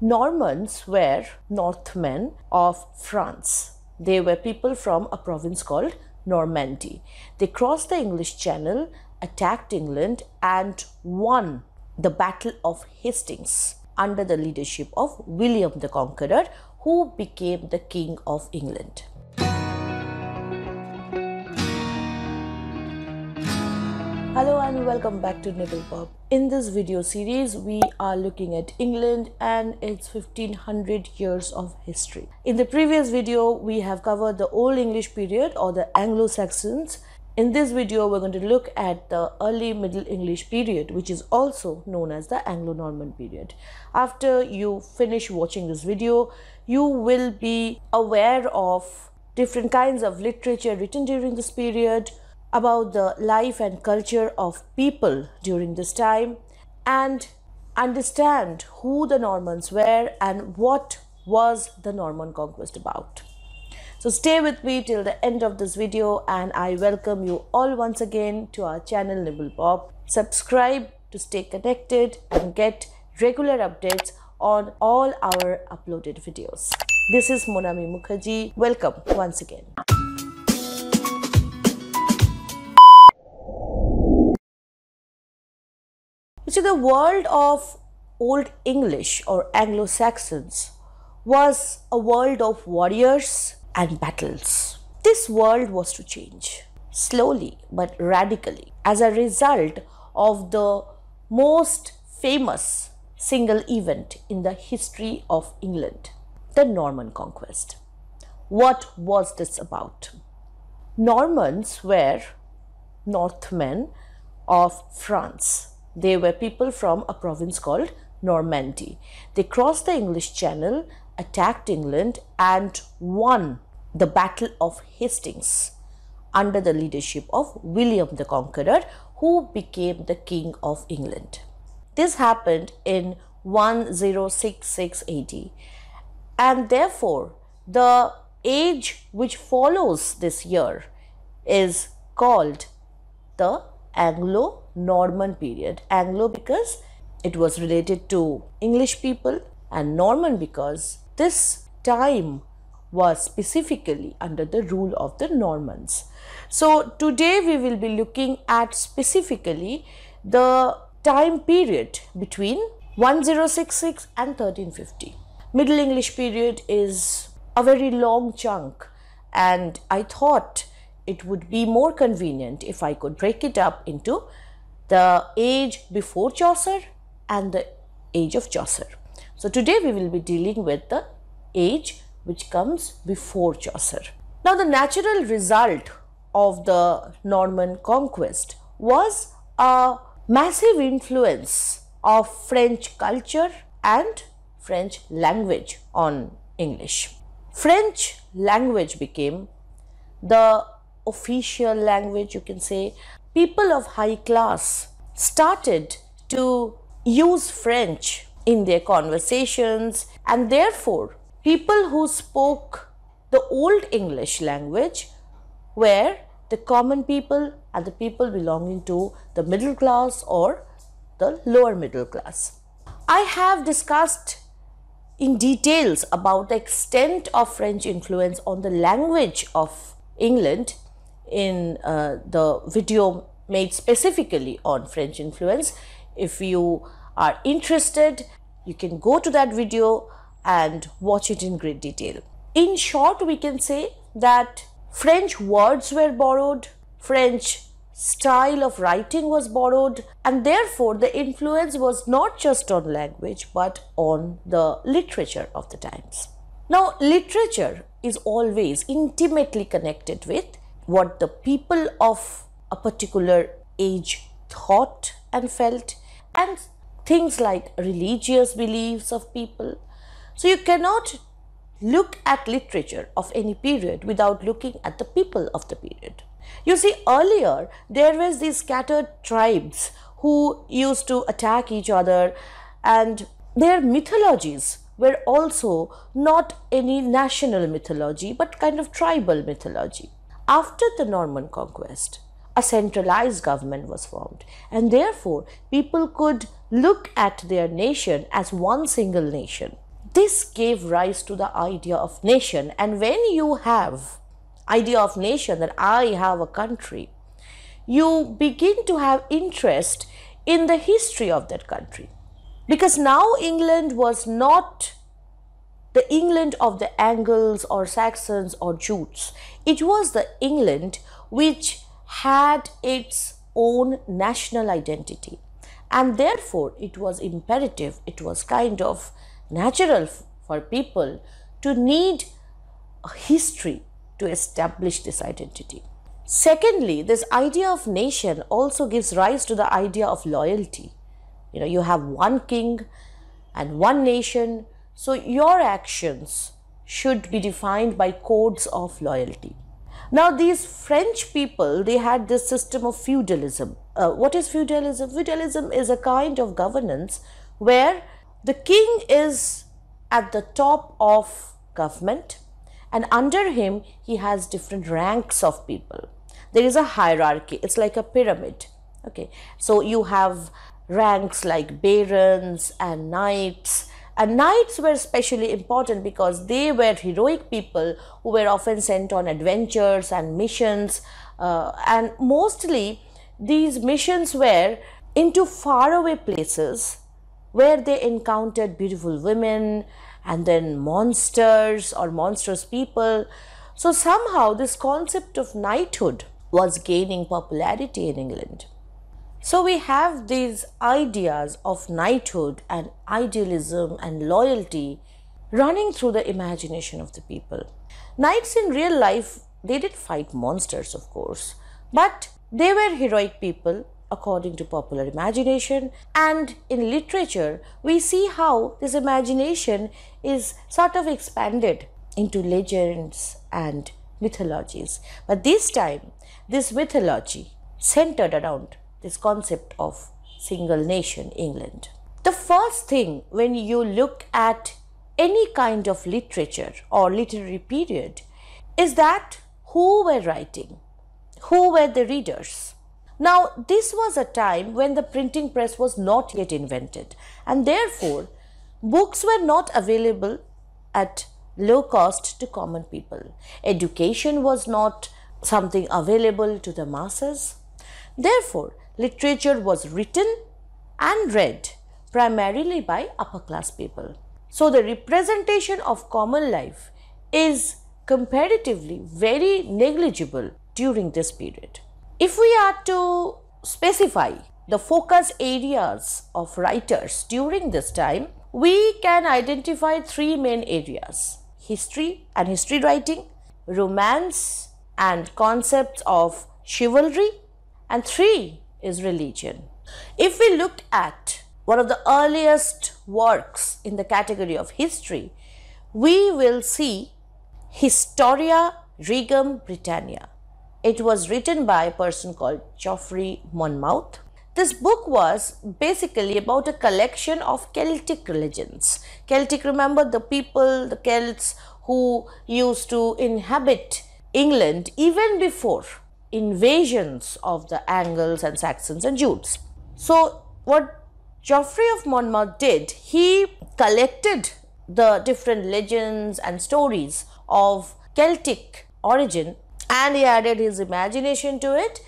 Normans were Northmen of France. They were people from a province called Normandy. They crossed the English Channel, attacked England, and won the Battle of Hastings under the leadership of William the Conqueror, who became the King of England. Hello and welcome back to Nibble Pop. In this video series, we are looking at England and its 1500 years of history. In the previous video, we have covered the Old English period or the Anglo-Saxons. In this video, we're going to look at the early Middle English period, which is also known as the Anglo-Norman period. After you finish watching this video, you will be aware of different kinds of literature written during this period, about the life and culture of people during this time and understand who the Normans were and what was the Norman conquest about. So stay with me till the end of this video and I welcome you all once again to our channel Nibble Bob. Subscribe to stay connected and get regular updates on all our uploaded videos. This is Monami Mukherjee. Welcome once again. which the world of Old English or Anglo Saxons was a world of warriors and battles. This world was to change slowly but radically as a result of the most famous single event in the history of England, the Norman Conquest. What was this about? Normans were Northmen of France they were people from a province called Normandy. They crossed the English Channel, attacked England and won the Battle of Hastings under the leadership of William the Conqueror who became the King of England. This happened in 1066 AD and therefore the age which follows this year is called the Anglo Norman period. Anglo because it was related to English people and Norman because this time was specifically under the rule of the Normans. So, today we will be looking at specifically the time period between 1066 and 1350. Middle English period is a very long chunk and I thought it would be more convenient if I could break it up into the age before Chaucer and the age of Chaucer. So today we will be dealing with the age which comes before Chaucer. Now the natural result of the Norman conquest was a massive influence of French culture and French language on English. French language became the official language you can say people of high class started to use French in their conversations, and therefore, people who spoke the Old English language were the common people and the people belonging to the middle class or the lower middle class. I have discussed in details about the extent of French influence on the language of England in uh, the video made specifically on French influence. If you are interested, you can go to that video and watch it in great detail. In short, we can say that French words were borrowed, French style of writing was borrowed and therefore the influence was not just on language but on the literature of the times. Now literature is always intimately connected with what the people of a particular age thought and felt, and things like religious beliefs of people. So you cannot look at literature of any period without looking at the people of the period. You see, earlier there was these scattered tribes who used to attack each other, and their mythologies were also not any national mythology but kind of tribal mythology. After the Norman conquest, a centralized government was formed, and therefore people could look at their nation as one single nation. This gave rise to the idea of nation, and when you have idea of nation that I have a country, you begin to have interest in the history of that country. Because now England was not the England of the Angles or Saxons or Jutes. It was the England which had its own national identity and therefore it was imperative, it was kind of natural for people to need a history to establish this identity. Secondly, this idea of nation also gives rise to the idea of loyalty. You know, you have one king and one nation, so your actions should be defined by codes of loyalty. Now, these French people, they had this system of feudalism. Uh, what is feudalism? Feudalism is a kind of governance where the king is at the top of government and under him he has different ranks of people. There is a hierarchy, it's like a pyramid. Okay, so you have ranks like barons and knights and knights were especially important because they were heroic people who were often sent on adventures and missions. Uh, and mostly these missions were into faraway places where they encountered beautiful women and then monsters or monstrous people. So somehow this concept of knighthood was gaining popularity in England. So we have these ideas of knighthood and idealism and loyalty running through the imagination of the people. Knights in real life, they did fight monsters, of course, but they were heroic people according to popular imagination and in literature we see how this imagination is sort of expanded into legends and mythologies but this time this mythology centered around this concept of single nation England. The first thing when you look at any kind of literature or literary period is that who were writing, who were the readers. Now, this was a time when the printing press was not yet invented, and therefore, books were not available at low cost to common people. Education was not something available to the masses. Therefore, Literature was written and read primarily by upper class people. So the representation of common life is comparatively very negligible during this period. If we are to specify the focus areas of writers during this time, we can identify three main areas history and history writing, romance and concepts of chivalry, and three is religion. If we look at one of the earliest works in the category of history, we will see Historia Regum Britannia. It was written by a person called Geoffrey Monmouth. This book was basically about a collection of Celtic religions. Celtic, remember the people, the Celts who used to inhabit England even before invasions of the Angles and Saxons and Jutes. So, what Geoffrey of Monmouth did, he collected the different legends and stories of Celtic origin and he added his imagination to it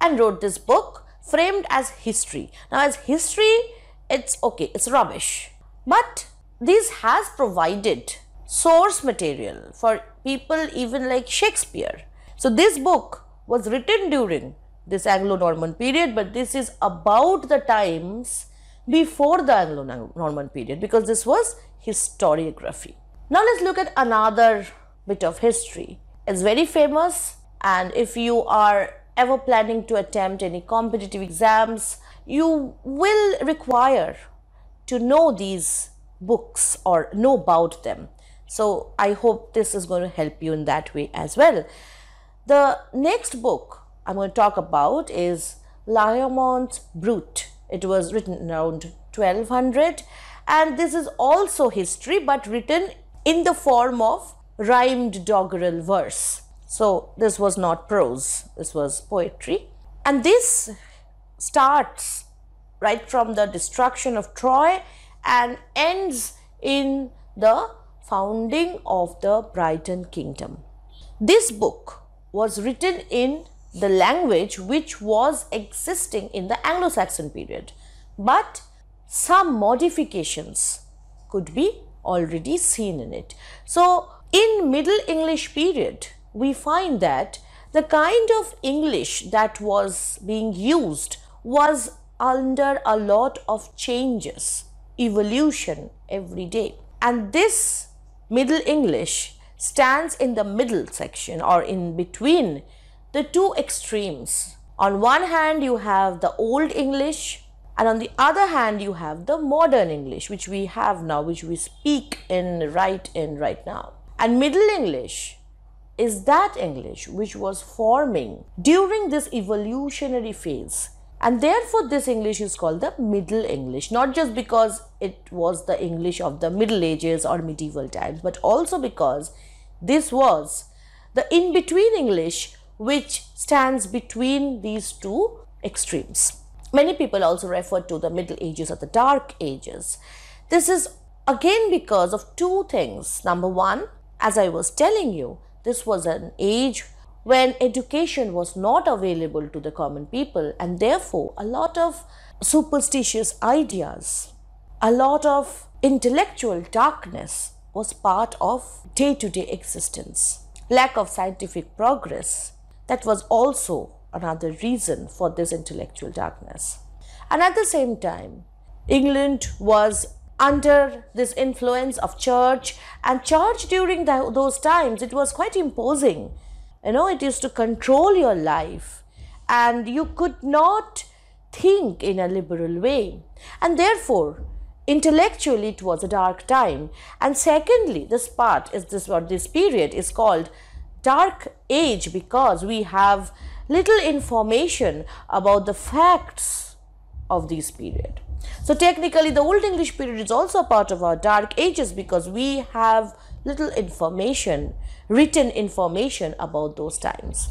and wrote this book framed as history. Now, as history, it's okay, it's rubbish. But this has provided source material for people even like Shakespeare. So, this book was written during this Anglo-Norman period, but this is about the times before the Anglo-Norman period because this was historiography. Now let's look at another bit of history. It's very famous and if you are ever planning to attempt any competitive exams, you will require to know these books or know about them. So I hope this is going to help you in that way as well. The next book I'm going to talk about is Layamont's Brut. It was written around 1200 and this is also history but written in the form of rhymed doggerel verse. So this was not prose, this was poetry. And this starts right from the destruction of Troy and ends in the founding of the Brighton Kingdom. This book was written in the language which was existing in the Anglo-Saxon period. But some modifications could be already seen in it. So, in Middle English period, we find that the kind of English that was being used was under a lot of changes, evolution every day. And this Middle English stands in the middle section or in between the two extremes. On one hand, you have the Old English and on the other hand, you have the modern English, which we have now, which we speak in, write in right now. And Middle English is that English which was forming during this evolutionary phase and therefore, this English is called the Middle English, not just because it was the English of the Middle Ages or medieval times, but also because this was the in between English which stands between these two extremes. Many people also refer to the Middle Ages or the Dark Ages. This is again because of two things. Number one, as I was telling you, this was an age when education was not available to the common people and therefore a lot of superstitious ideas, a lot of intellectual darkness was part of day-to-day -day existence. Lack of scientific progress, that was also another reason for this intellectual darkness. And at the same time, England was under this influence of church and church during the, those times it was quite imposing you know, it used to control your life, and you could not think in a liberal way. And therefore, intellectually, it was a dark time. And secondly, this part is this what this period is called dark age because we have little information about the facts of this period. So technically the Old English period is also part of our dark ages because we have little information written information about those times.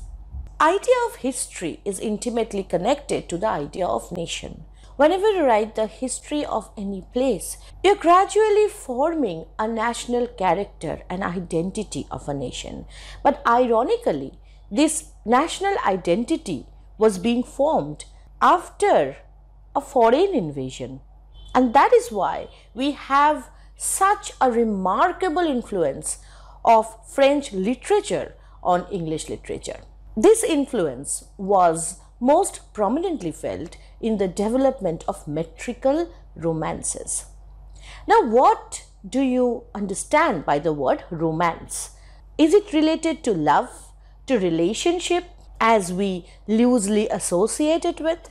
Idea of history is intimately connected to the idea of nation. Whenever you write the history of any place, you're gradually forming a national character and identity of a nation. But ironically, this national identity was being formed after a foreign invasion. And that is why we have such a remarkable influence of French literature on English literature. This influence was most prominently felt in the development of metrical romances. Now, what do you understand by the word romance? Is it related to love, to relationship as we loosely associate it with?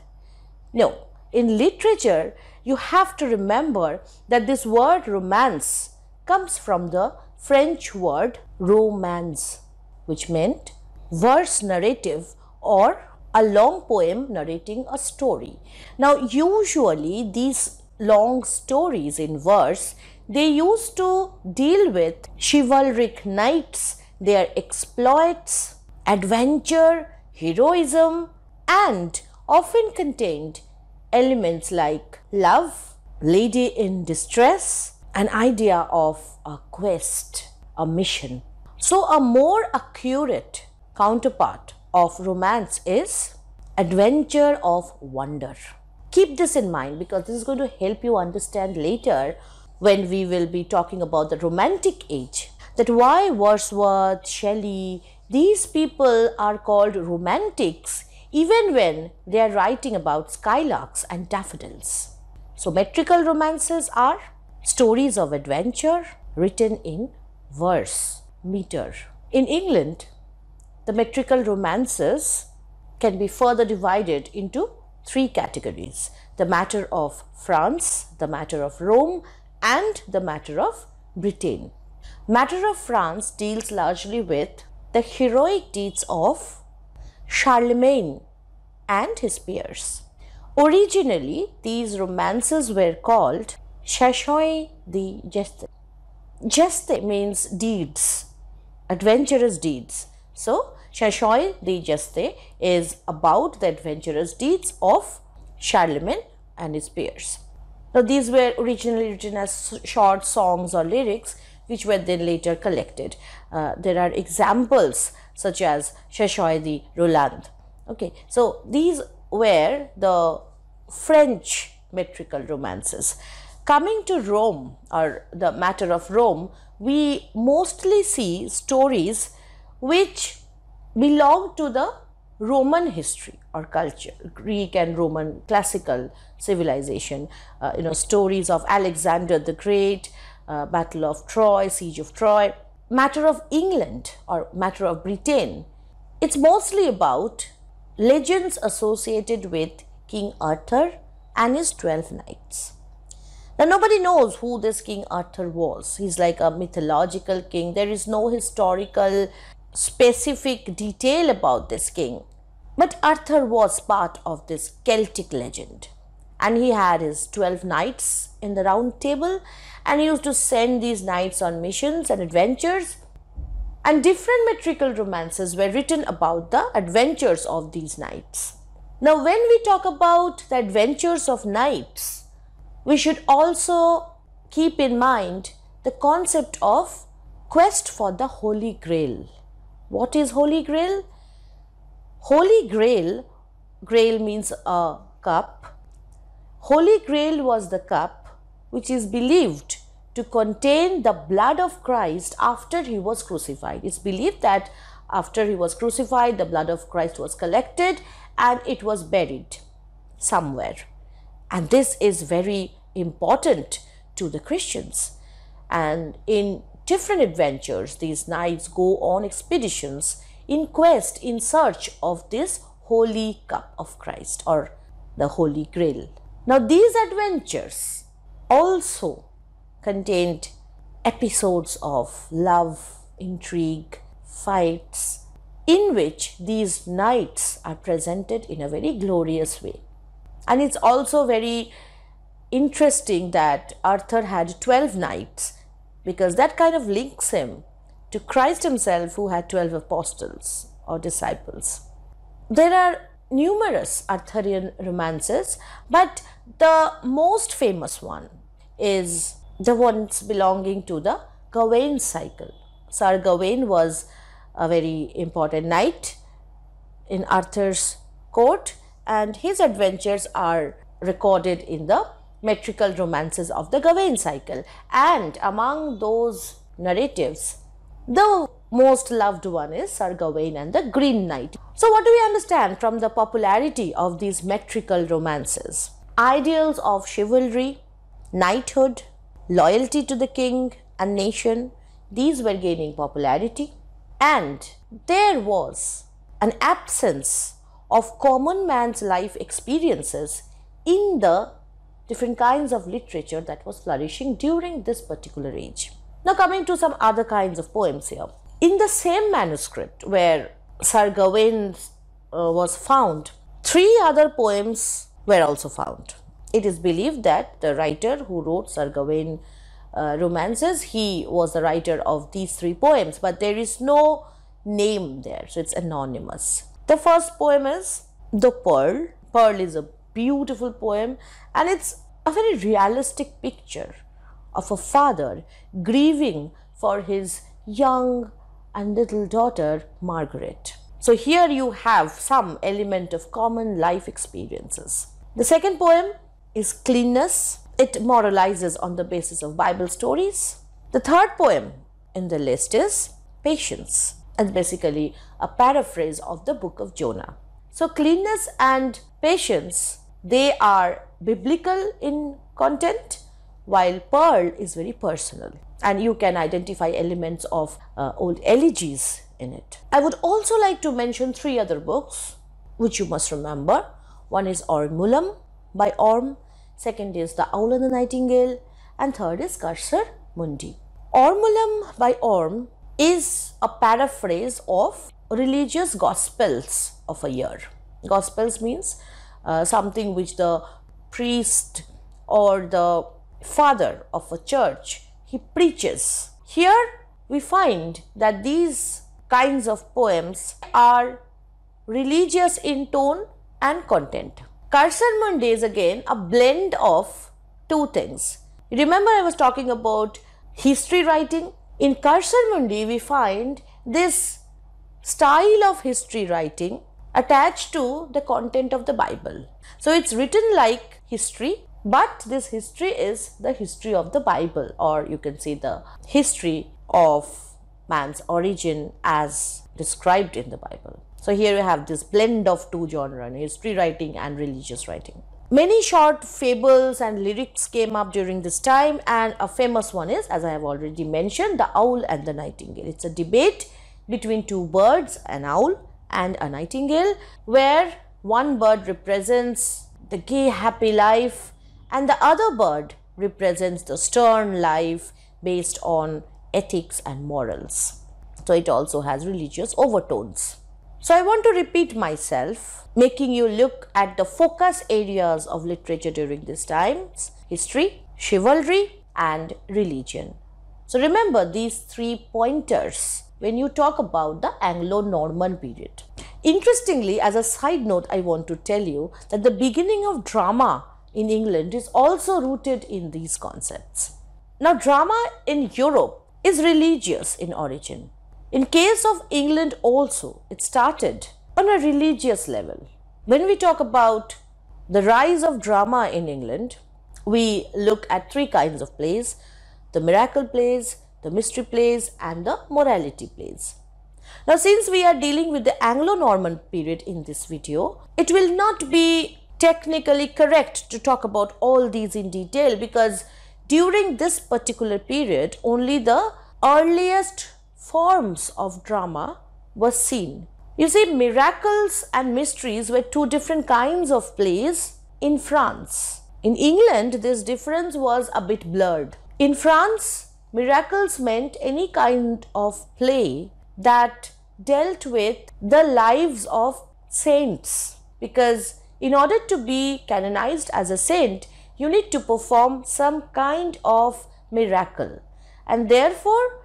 No. In literature, you have to remember that this word romance comes from the French word romance, which meant verse narrative or a long poem narrating a story. Now, usually these long stories in verse, they used to deal with chivalric knights, their exploits, adventure, heroism, and often contained elements like love, lady in distress, an idea of a quest, a mission. So, a more accurate counterpart of romance is adventure of wonder. Keep this in mind because this is going to help you understand later when we will be talking about the romantic age that why Wordsworth, Shelley, these people are called romantics even when they are writing about skylarks and daffodils. So metrical romances are stories of adventure written in verse meter. In England, the metrical romances can be further divided into three categories the matter of France, the matter of Rome, and the matter of Britain. Matter of France deals largely with the heroic deeds of Charlemagne and his peers. Originally, these romances were called Shashoi the Jeste. Jeste means deeds, adventurous deeds. So, Shashoi the Jeste is about the adventurous deeds of Charlemagne and his peers. Now, these were originally written as short songs or lyrics which were then later collected. Uh, there are examples such as Shashoi the Roland. Okay, so these were the French metrical romances. Coming to Rome or the matter of Rome, we mostly see stories which belong to the Roman history or culture, Greek and Roman classical civilization, uh, you know, stories of Alexander the Great, uh, Battle of Troy, Siege of Troy, matter of England or matter of Britain. It's mostly about legends associated with King Arthur and his 12 knights. Now, nobody knows who this King Arthur was. He's like a mythological king. There is no historical specific detail about this king. But Arthur was part of this Celtic legend. And he had his 12 knights in the round table and he used to send these knights on missions and adventures. And different metrical romances were written about the adventures of these knights. Now, when we talk about the adventures of knights, we should also keep in mind the concept of quest for the Holy Grail. What is Holy Grail? Holy Grail, Grail means a cup. Holy Grail was the cup which is believed to contain the blood of Christ after he was crucified. It's believed that after he was crucified, the blood of Christ was collected and it was buried somewhere. And this is very important to the Christians. And in different adventures, these knights go on expeditions in quest, in search of this holy cup of Christ or the Holy Grail. Now, these adventures also contained episodes of love, intrigue, fights, in which these knights are presented in a very glorious way. And it's also very interesting that Arthur had 12 knights because that kind of links him to Christ himself who had 12 apostles or disciples. There are numerous Arthurian romances, but the most famous one is the ones belonging to the Gawain cycle. Sir Gawain was a very important knight in Arthur's court and his adventures are recorded in the metrical romances of the Gawain cycle. And among those narratives, the most loved one is Sir Gawain and the Green Knight. So what do we understand from the popularity of these metrical romances? Ideals of chivalry, knighthood, loyalty to the king and nation, these were gaining popularity and there was an absence of common man's life experiences in the different kinds of literature that was flourishing during this particular age. Now coming to some other kinds of poems here. In the same manuscript where Sir Gawain uh, was found, three other poems were also found. It is believed that the writer who wrote Sir Gawain uh, romances, he was the writer of these three poems, but there is no name there, so it's anonymous. The first poem is The Pearl. Pearl is a beautiful poem and it's a very realistic picture of a father grieving for his young and little daughter Margaret. So here you have some element of common life experiences. The second poem is Cleanness. It moralizes on the basis of Bible stories. The third poem in the list is Patience. And basically a paraphrase of the book of Jonah. So, cleanness and patience, they are biblical in content, while pearl is very personal. And you can identify elements of uh, old elegies in it. I would also like to mention three other books which you must remember. One is Ormulam by Orm, second is The Owl and the Nightingale, and third is Karsar Mundi. Ormulam by Orm is a paraphrase of religious gospels of a year. Gospels means uh, something which the priest or the father of a church he preaches. Here we find that these kinds of poems are religious in tone and content. Karsan is again a blend of two things. Remember I was talking about history writing in Karsalmundi, we find this style of history writing attached to the content of the Bible. So it's written like history, but this history is the history of the Bible, or you can say the history of man's origin as described in the Bible. So here we have this blend of two genres, history writing and religious writing. Many short fables and lyrics came up during this time and a famous one is, as I have already mentioned, The Owl and the Nightingale. It's a debate between two birds, an owl and a nightingale, where one bird represents the gay happy life and the other bird represents the stern life based on ethics and morals. So it also has religious overtones. So I want to repeat myself, making you look at the focus areas of literature during these times, history, chivalry and religion. So remember these three pointers when you talk about the Anglo-Norman period. Interestingly, as a side note, I want to tell you that the beginning of drama in England is also rooted in these concepts. Now, drama in Europe is religious in origin. In case of England also, it started on a religious level. When we talk about the rise of drama in England, we look at three kinds of plays, the miracle plays, the mystery plays and the morality plays. Now since we are dealing with the Anglo-Norman period in this video, it will not be technically correct to talk about all these in detail because during this particular period only the earliest forms of drama were seen. You see, miracles and mysteries were two different kinds of plays in France. In England, this difference was a bit blurred. In France, miracles meant any kind of play that dealt with the lives of saints because in order to be canonized as a saint, you need to perform some kind of miracle. And therefore,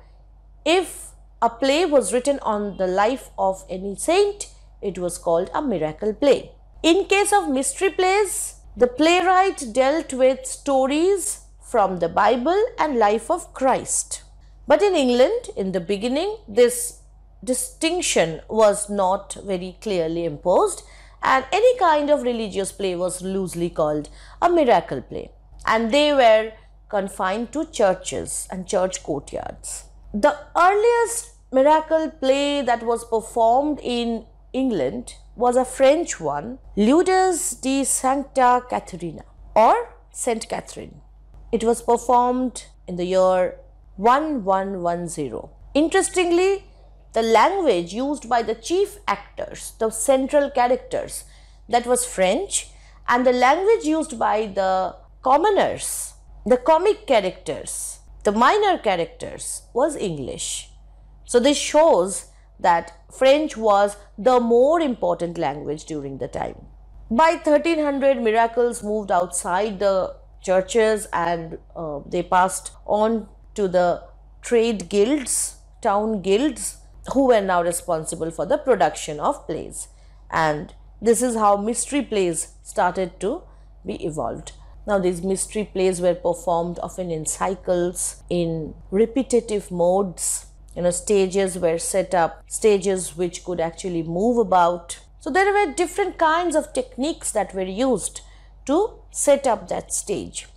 if a play was written on the life of any saint. It was called a miracle play. In case of mystery plays, the playwright dealt with stories from the Bible and life of Christ. But in England, in the beginning, this distinction was not very clearly imposed and any kind of religious play was loosely called a miracle play and they were confined to churches and church courtyards. The earliest miracle play that was performed in England was a French one, Ludus de Sancta Catharina, or Saint Catherine. It was performed in the year 1110. Interestingly, the language used by the chief actors, the central characters, that was French, and the language used by the commoners, the comic characters, the minor characters was English. So this shows that French was the more important language during the time. By 1300, miracles moved outside the churches and uh, they passed on to the trade guilds, town guilds, who were now responsible for the production of plays. And this is how mystery plays started to be evolved. Now, these mystery plays were performed often in cycles, in repetitive modes. You know, stages were set up, stages which could actually move about. So, there were different kinds of techniques that were used to set up that stage.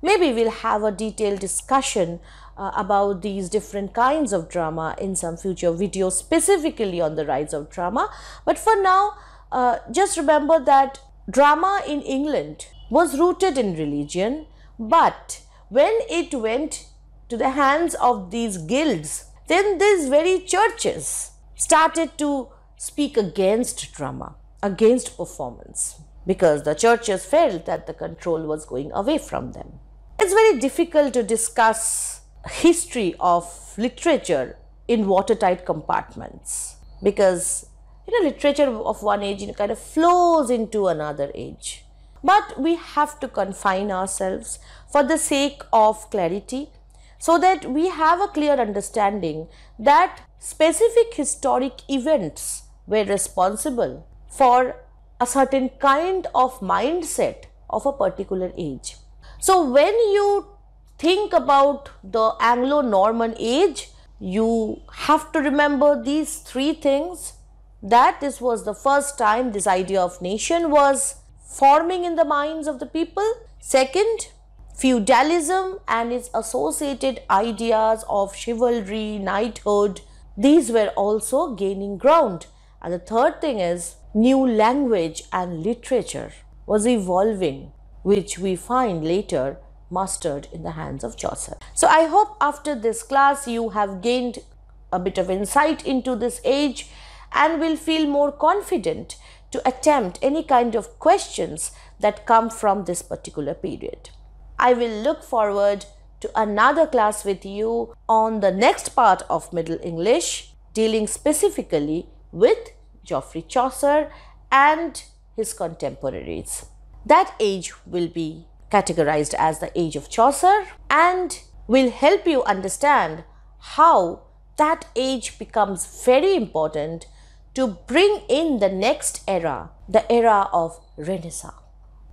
Maybe we'll have a detailed discussion uh, about these different kinds of drama in some future videos, specifically on the rise of drama. But for now, uh, just remember that drama in England was rooted in religion, but when it went to the hands of these guilds, then these very churches started to speak against drama, against performance, because the churches felt that the control was going away from them. It's very difficult to discuss history of literature in watertight compartments because you know literature of one age you know, kind of flows into another age but we have to confine ourselves for the sake of clarity so that we have a clear understanding that specific historic events were responsible for a certain kind of mindset of a particular age. So, when you think about the Anglo Norman age, you have to remember these three things that this was the first time this idea of nation was forming in the minds of the people. Second, feudalism and its associated ideas of chivalry, knighthood, these were also gaining ground. And the third thing is new language and literature was evolving, which we find later mastered in the hands of Chaucer. So I hope after this class you have gained a bit of insight into this age and will feel more confident to attempt any kind of questions that come from this particular period. I will look forward to another class with you on the next part of Middle English dealing specifically with Geoffrey Chaucer and his contemporaries. That age will be categorized as the age of Chaucer and will help you understand how that age becomes very important to bring in the next era, the era of Renaissance.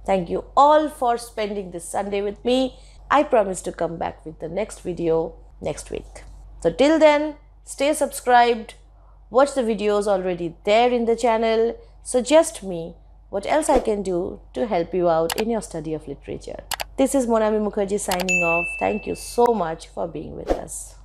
Thank you all for spending this Sunday with me. I promise to come back with the next video next week. So till then, stay subscribed, watch the videos already there in the channel, suggest me what else I can do to help you out in your study of literature. This is Monami Mukherjee signing off. Thank you so much for being with us.